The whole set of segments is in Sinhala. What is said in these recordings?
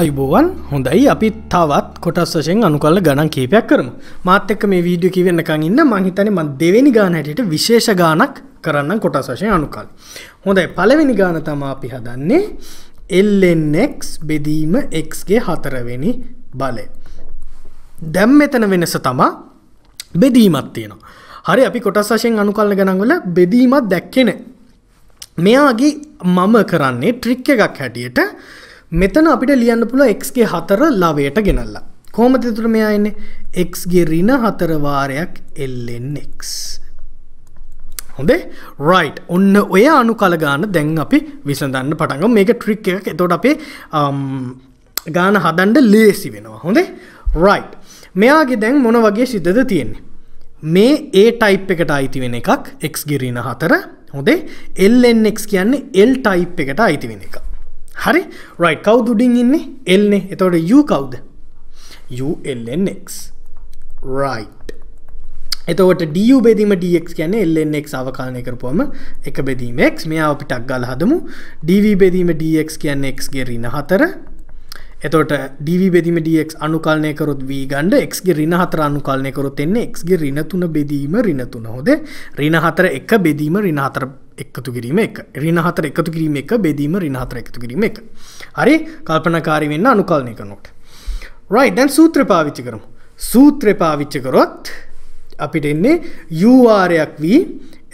අයිබෝවන් හොඳයි අපි තවත් කොටස් වශයෙන් අනු කල්ල ගණන් කීපයක් කරම මාත් එක්ක මේ වීඩියෝ කිවෙන්නකං ඉන්න මංහිතන ම දෙවැනි ගානටට විශේෂ ගානක් කරන්න කොටස් වශයෙන් අනුකල්. හොඳයි පලවෙනි ගාන තමා අපි හදන්නේ එල්ලෙන්ක් බෙදීම එක්ගේ හතරවෙනි බලය. දැම් මෙතන වෙනස තමා බෙදීමත් තියෙනවා. හරි අපි කොටස් වශයෙන් අනුකල්ල ගනංවල බෙදීමත් දැක්කෙන. මෙයාගේ මම කරන්නේ ට්‍රික්ක එකක් හැටියට මෙතන අපිට ලියන්න පුළ එක්ගේ හතර ලවයට ගෙනල්ලා කෝමත තුර මෙයා එන්න එක්ගේ රින හතරවාරයක් එල්ලෙන්ක් හොඳේ රයි් ඔන්න ඔය අනු කලගාන දැන් අපි විසඳන්න පටගම් මේක ට්‍රික් එක එතොට අපේ um, ගාන හදන්ඩ ලේසි වෙනවා හොඳේ රයි් මෙයාගේ දැන් මොන වගේ සිද්ධද තියෙන්නේ මේ ඒ ටයිප් එකට අයිති වෙන එකක් එක්ගේ රින හතර හොදේ එල්ෙන්ක් කියන්නේ එල් ටයිප් එකට අයිති වෙන එකක් හරි රයි කව් දුඩින් ඉන්න එල්න්නේ එතවට යු කවුද ULNX රයි එතවට ඩියු බෙදීම ඩක් කියන එල්ලෙක් අවකානය කරපුවම එක බෙදීමක් මෙයා අපිටක් ගල හදමු ඩව බෙදීම ඩක් කියන්න එක්ගේ රින හතර එතොට ඩව බෙදීම ඩක් අනුකාලනය කරොත් වී ගණඩ එක්ගේ රින හතර අනුකාලනය කරොත් එන්නේ එක්ගේ රිනතුන බෙදීම රිනතුන හොද රින හතර එක බෙදීම රින හතර එකතු කිරීම එක රිනහතර එකතු කිරීම එක බෙදීම රිනහතර එකතු කිරීම එක හරි කල්පනකාරි වෙන්න අනුකල්නය කරනොට රයි දැන් සූත්‍ර පාවිච්චි කරමු සූත්‍ර පාවිච්චි කරොත් අපිට එන්නේ යවාරයක් වී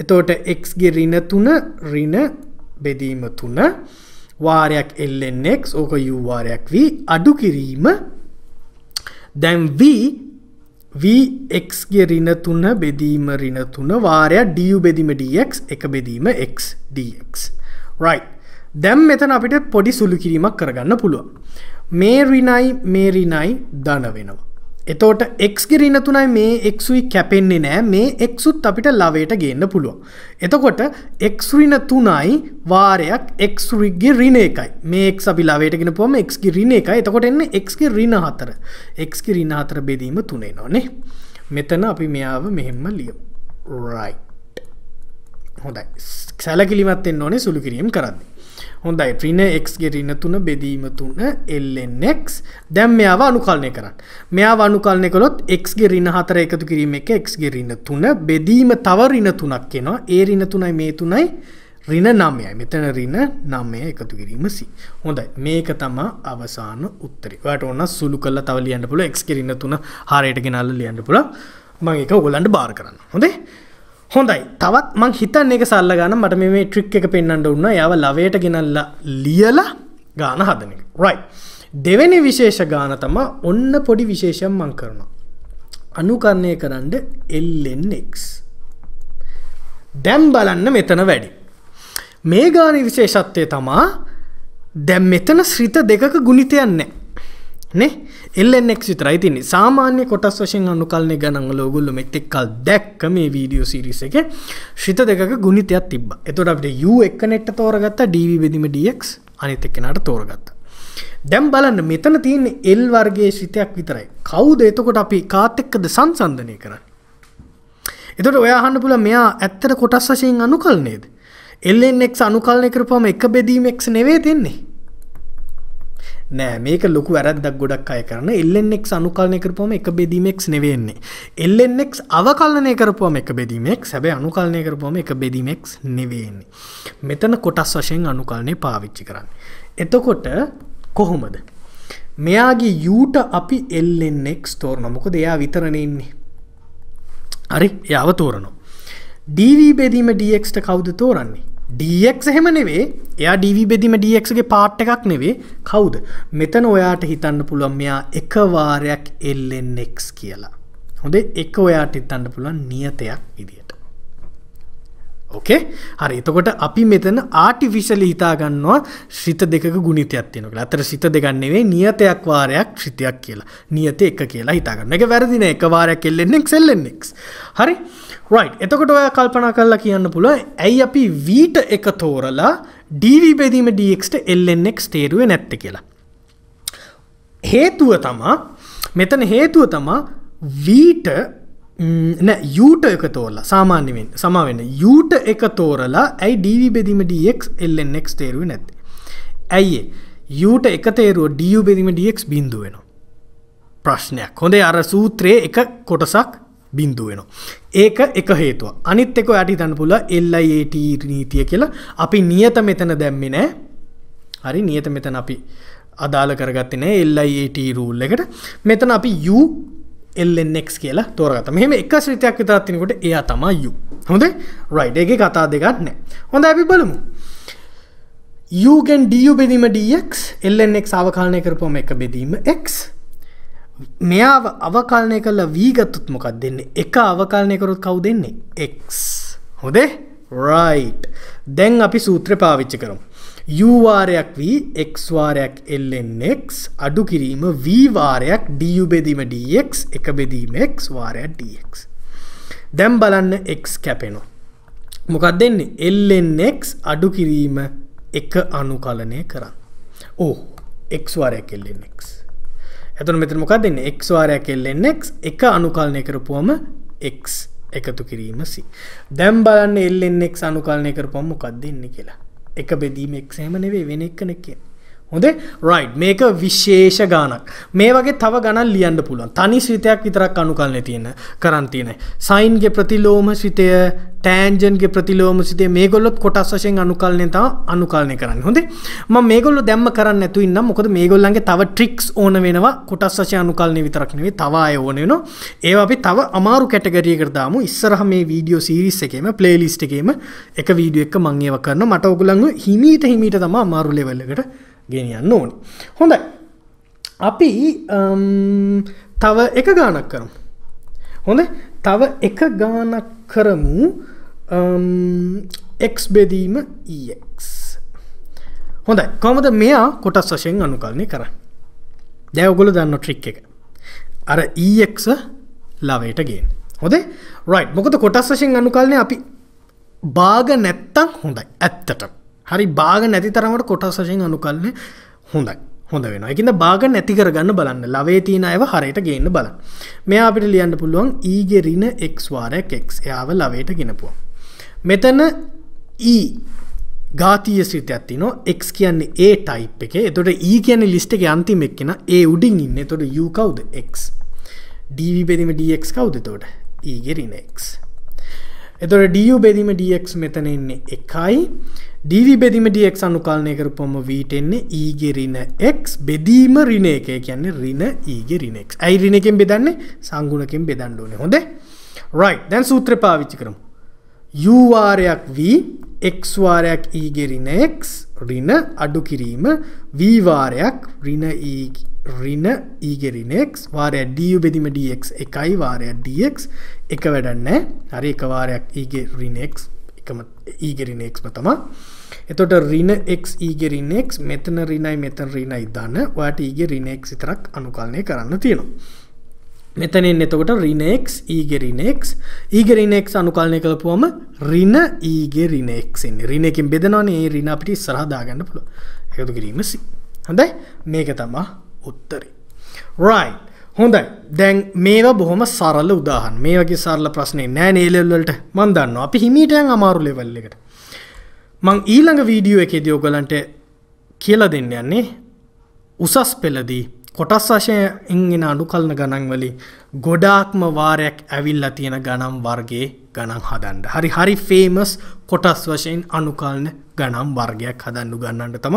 එතෝට එක්ගේ රින තුන රින බෙදීම තුන වාරයක් එල්ලෙන්නෙක් ඕක යවාරයක් වී අඩු කිරීම දැන් වී Vx ගේ රින තුන බෙදීම රින තුන වාරයක් du බෙදීම dx එක බෙදීම x dx. right. දැම් මෙතන අපිට පොඩි සුළු කිරීමක් කරගන්න පුළුවන්. මේ රිනයි මේ රිනයි දන වෙනවා. එතෝට එක්ගේ රිනතුනයි මේ එක්ුයි කැපෙන්නේ නෑ මේ එක්සුත් අපිට ලවයට ගන්න පුළුවන්. එතකොට එක්රින තුනයි වාරයක් එක්රිගගේ රින එකයි මේක් සබි ලවටගෙන පොම එක්ගේ රින එකයි එතකොට එන්න එක්ගේ රින හතර එක්ගේ රින හතර බෙදීම තුනේ නොනේ මෙතන අපි මෙයාව මෙහෙම ලියම් රයි හොඳයි සැලකිලිමත් එන්න ඕනේ සුළු කිරීම් කරන්නේ හොඳයි රින එක්ගේ රින තුන බෙදීම තුන එල්ෙක් දැම් මෙයාව අනුකල්නය කරන්න මෙයා අනුකල්නය කළොත් එක්ගේ රින හතර එකතු කිරීම එක එක්ගේ රින තුන බෙදීම තව රින තුනක් කියෙනවා ඒ රින තුනයි මේ තුනයි රින නමයයි මෙතන රින නම්මය එකතු කිරීම සි හොඳයි මේක තමා අවසාන උත්තරවට ඔන්න සුළු කල්ල තව ලියන්න පුල එක්ගේ රින්න තුන හරයට ගෙනල්ල ලියන්න පුළ මගේ එක ඔගලන්ට බාර කරන්න හොඳේ හොඳයි තවත් මං හිතන් එක සල්ලගන මට මේ ට්‍රික් එක පෙන්න්නට උන්න යව ලවයට ගෙනල්ලා ලියලා ගාන හදන එක රයි දෙවැනි විශේෂ ගාන තම ඔන්න පොඩි විශේෂම් මං කරනවා අනුකරණය කරන්න එල්ලෙන්ක් දැම් බලන්න මෙතන වැඩි මේ ගාන විශේෂත්වය තමා දැම් මෙතන ශ්‍රිත දෙකක ගුණිතයන්නේ නේ එල්ෙක් විතරයි තින්නේ සාමාන්‍ය කොටස් වශයෙන් අනුකල්නය ගනන්ල ඔගුල්ලු මෙතෙක්කල් දැක්ක මේ වීඩියෝ සිරිස එක ශ්‍රිත දෙක ගුණිතයක් තිබ එතුට අපට ය එක් නෙට්ට තෝරගත්ත ඩව බෙදිම ඩක් අනිත එක්කෙනට තෝරගත්ත දැම් බලන්න මෙතන තියන් එල් වර්ගේ ශිතයක් විතරයි කවුද එතකොට අපි කාතෙක්කද සංසන්ධනය කරන්න එතට ඔයාහන්න පුල මෙයා ඇත්තට කොටස් වශයෙන් අනුකල් නේද එල්ෙක් අනුකල්නය කරපම එක බෙදීමක් නෙවේ තින්නේ නෑ මේක ලොකු වැරද්දක් ගොඩක් අය කරන එල්ෙක් අනුකරණය කරපුම එක බෙදීමෙක් නෙවෙන්නේ එල්ෙක් අවකලනය කරපුම එක බෙදීමෙක් සැබෑ අනුකරණය කරපුම එක බෙදීමෙක් නෙවෙන්නේ මෙතන කොටස් වශයෙන් අනුකරණය පාවිච්චි කරන්න එතකොට කොහොමද මෙයාගේ යුට අපි එල්ෙක් තෝරන මොක දෙයා විතරණයන්නේ හරි යව තෝරනවා ඩීවී බෙදීම ඩක්ට කවුද තෝරන්නේ ඩක් එහෙම නෙවේ එයා ඩව බෙදිම ඩක්ගේ පාට් එකක් නෙවේ කවුද මෙතන ඔයාට හිතන්න පුළුවන් මෙයා එකවාරයක් එල්ලෙන්ක් කියලා හොඳේ එක ඔයාට හිතන්න පුළුවන් නියතයක් ඉදිිය ඕකේ හරි එතකොට අපි මෙතන ආටිවිශල හිතාගන්නවා ශ්‍රිත දෙක ගුණිතයක් තියෙනක අතර සිත දෙගන්නවේ නියතයක් වාරයක් ශ්‍රිතයක් කියලා නියත එක කියලා හිතාගන්න එක වැරදින එක වාරයක් කෙල්ලෙන්නෙක් සෙල්ලෙන්නෙක් හරි රයි් එතකොට ඔය කල්පනා කරලා කියන්න පුළුව ඇයි අපි වීට එක තෝරලා ඩීවී බෙදීම ඩක්ට එල්ලෙන්නෙක් තේරුව නැත්ත කියලා හේතුව තමා මෙතන හේතුව තමා වීට නෑ යුට එක තෝරලා සාමාන්‍යවෙන් සමාවෙන්න යුට එක තෝරලා ඇයි ඩව බෙදිම ඩක් එල්ෙක් තේරුව නැති ඇයි යුට එක තේරුව ඩියු බෙදිම ඩක් බිඳුව වෙන ප්‍රශ්නයක් හොඳේ අර සූත්‍රයේ එක කොටසක් බින්දු වෙන. ඒක එක හේතුව අනිත් එක ඇටි තන්න පුල එල්ලයිට නීතිය කියලා අපි නියත මෙතන දැම්මි නෑ හරි නියත මෙතන අපි අදාළ කරගත්තිනේ එල්ලයිට රූල් එකට මෙතන අපි යු එල්ෙක් කියලා තෝරගත මෙහම එක ශ්‍රතියක් විතාත්තිනකොට එයා තමා යු හොඳ රයිඩගේ කතා දෙගත්නෑ හොඳ ඇබි බලමු යගෙන් ඩියු බෙදීම ඩක් එල්ෙක් අවකාලනය කරපොම එක බෙදීම එක් මෙයා අවකාලනය කලා වීගත්තුත්මොකක් දෙන්නේ එක අවකාලනය කරුත් කව් දෙන්නේ එක් හොදේ රයිට් දැන් අපි සූත්‍ර පාවිච්චි කරමු. යවාරයක් වී එක්වාරයක් එල්ෙන්ක් අඩු කිරීම වීවාරයක් ඩියු බෙදීම ඩක් එක බෙදීමක් වාරයක් ඩක්. දැම් බලන්න එක් කැපෙනෝ. මොකක් දෙන්නේ එල්ෙන්ක් අඩු කිරීම එක අනුකලනය කරන්න. ඕ එක්වාරයක් එල්ෙන්ක්. ඇතුන මෙතර මොකක් දෙන්න එක්වාරයක් එල්ෙන්ක් එක අනුකලනය කරපුුවම එක්ස්. එකතු කිරීම සි දැම් බලන්න එල්ලෙන්ෙක් අනුකරණය කරපොම් මොකක්දන්න කියලා එක බෙදීමක් සෑම නෙවේ වෙන එක්කනෙක් කියෙන් හොඳ රයි් මේක විශේෂ ගානක් මේ වගේ තව ගණන් ලියන්න පුළුවන් තනි ශ්‍රිතයක් විතරක් අනුකල්න තියෙන කරන්තියනයි. සයින්ගේ ප්‍රතිලෝම ශ්‍රිතය ටෑන්ජන්ගේ ප්‍රතිලෝම සිතේ මේගොල්ලොත් කොටස් වශයෙන් අනුකල්නය තම අනුකල්නය කරන්න හොඳේ ම මේගොල්ලො දැම්ම කරන්න ඇතුවන්න මොකද මේගොල්ලන්ගේ තව ට්‍රික්ස් ඕන වෙනවා කොටස් වශය අනුකල්නය විතරක්නවේ තවාය ඕනන ඒ අපි තව අමාරු කැටගරිය කරදාම ඉස්සරහ මේ වීඩියෝ සීරිස් එකේම පලේලිස්ට එකේම එක වීඩිය එක මංඒව කරන්න මට ඔගුලන්ග හිමීට හිමීට තම අමාරු ලෙවල්ලකට ගෙනියන්න ඕනි හොඳයි අපි තව එක ගානක් කරමු හොඳ තව එක ගානක් කරමු එක් බෙදීම EX හොඳයි කොමද මෙයා කොටස් වශයෙන් අනුකරණය කර දැවගොල දන්න ට්‍රික් එක අර EX ලවයට ගෙන් හොදේ රයි් මොකද කොටස් වශයෙන් අනුකරණය අපි බාග නැත්තං හොඳයි ඇත්තටම හරි බාග නැති තරමට කොටස් වශයෙන් අනු කල්න්න හොඳයි හොඳ වෙන එකන්න බාග නැති කරගන්න බලන්න ලවේ තින අයව හරයට ගේන්න බල මෙයා අපිට ලියන්න පුළුවන් ඊගේ e රින එක්වාරයක් එක් යාව ලවයට ගෙනපුවා මෙතන ඊ e ගාතීය සිතයක් තින එක් කියන්නේ ඒ ටයිප් එක තොට ඒ කියන ලිස්ට එක අන්තිම එක්කෙන ඒ උඩින් ඉන්න තොට යු කවුද එක් ඩීවි පෙරිම ඩක් කවුද තොට ඒගෙරිනෙක්ස් e එතොට ඩියු බෙදීම ඩක් මෙතන එන්නේ එකයි ඩීවි බෙදීම ඩක් අනුකල්නය කරපොම වීටෙන්නේ ඊගේ e රින එක් බෙදීම රින එක කියන්නේ රින ඊගේ e රිනෙක් අයි රිනකෙන් බෙදන්නේ සංගුණකින් බෙදන්ඩුවන හොඳ රයි දැන් සූත්‍ර පාවිච්චි කරම යවාරයක් වී එක්වාරයක් ඊගෙරින e එක් රින අඩු කිරීම වීවාරයක් රින රින ඊගෙරිනෙක් වාරය ඩිය බෙදිම ඩක් එකයි වාරයක් ඩක් එක වැඩන්න හරි එකවාරයක් ඊගේ රිනෙක් එකම ඊගෙරිනෙක්ම තමා එතොට රින එක් ඊගෙරිනෙක් මෙතන රිනයි මෙතන රිනයි දන්න ඔයාට ඊගේ රිනෙක් සිතරක් අනුකල්නය කරන්න තියෙනවා මෙතනෙන් එතකොට රිනෙක් ඊගෙරිනෙක් ඊගෙරිනෙක් අනුකල්නය කළපුවම රින ඊගෙරිනෙක්ෙන් රිනකින් බෙදනවානේ ඒ රින අපිට සරහදාගන්න පුළුව එකතු කිරීමසි හඳයි මේක තමා උත්තරේ. රයි් හොඳයි දැන් මේවා බොහොම සරල උදාහන් මේ වගේ සරල ප්‍රශ්නේ නෑ නේලෙල්වලට මන් දන්න අපි හිමීටයන් අමාරු ලෙවල් එකට මං ඊළඟ වීඩියෝ එකේදී ඔයගලන්ට කියලා දෙන්න යන්නේ උසස් පෙළදී කොටස් වශයෙන් එන අඩු කලන ගණන්වලින් ගොඩාක්ම වාරයක් ඇවිල්ලා තියෙන ගණම් වර්ගේ ගණන් හදන්න. හරි හරි ෆේමස් කොටස් වශයෙන් අනුකල්න ගණම් වර්ගයක් හදන්න ගන්නට තම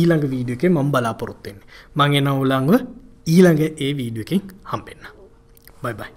ඊළඟ වීඩියෝ එකේ මම බලාපොරොත්තු වෙන්නේ. මම එන උලංගව ඊළඟ ඒ වීඩියෝ එකෙන් හම්බෙන්න. බයි බයි.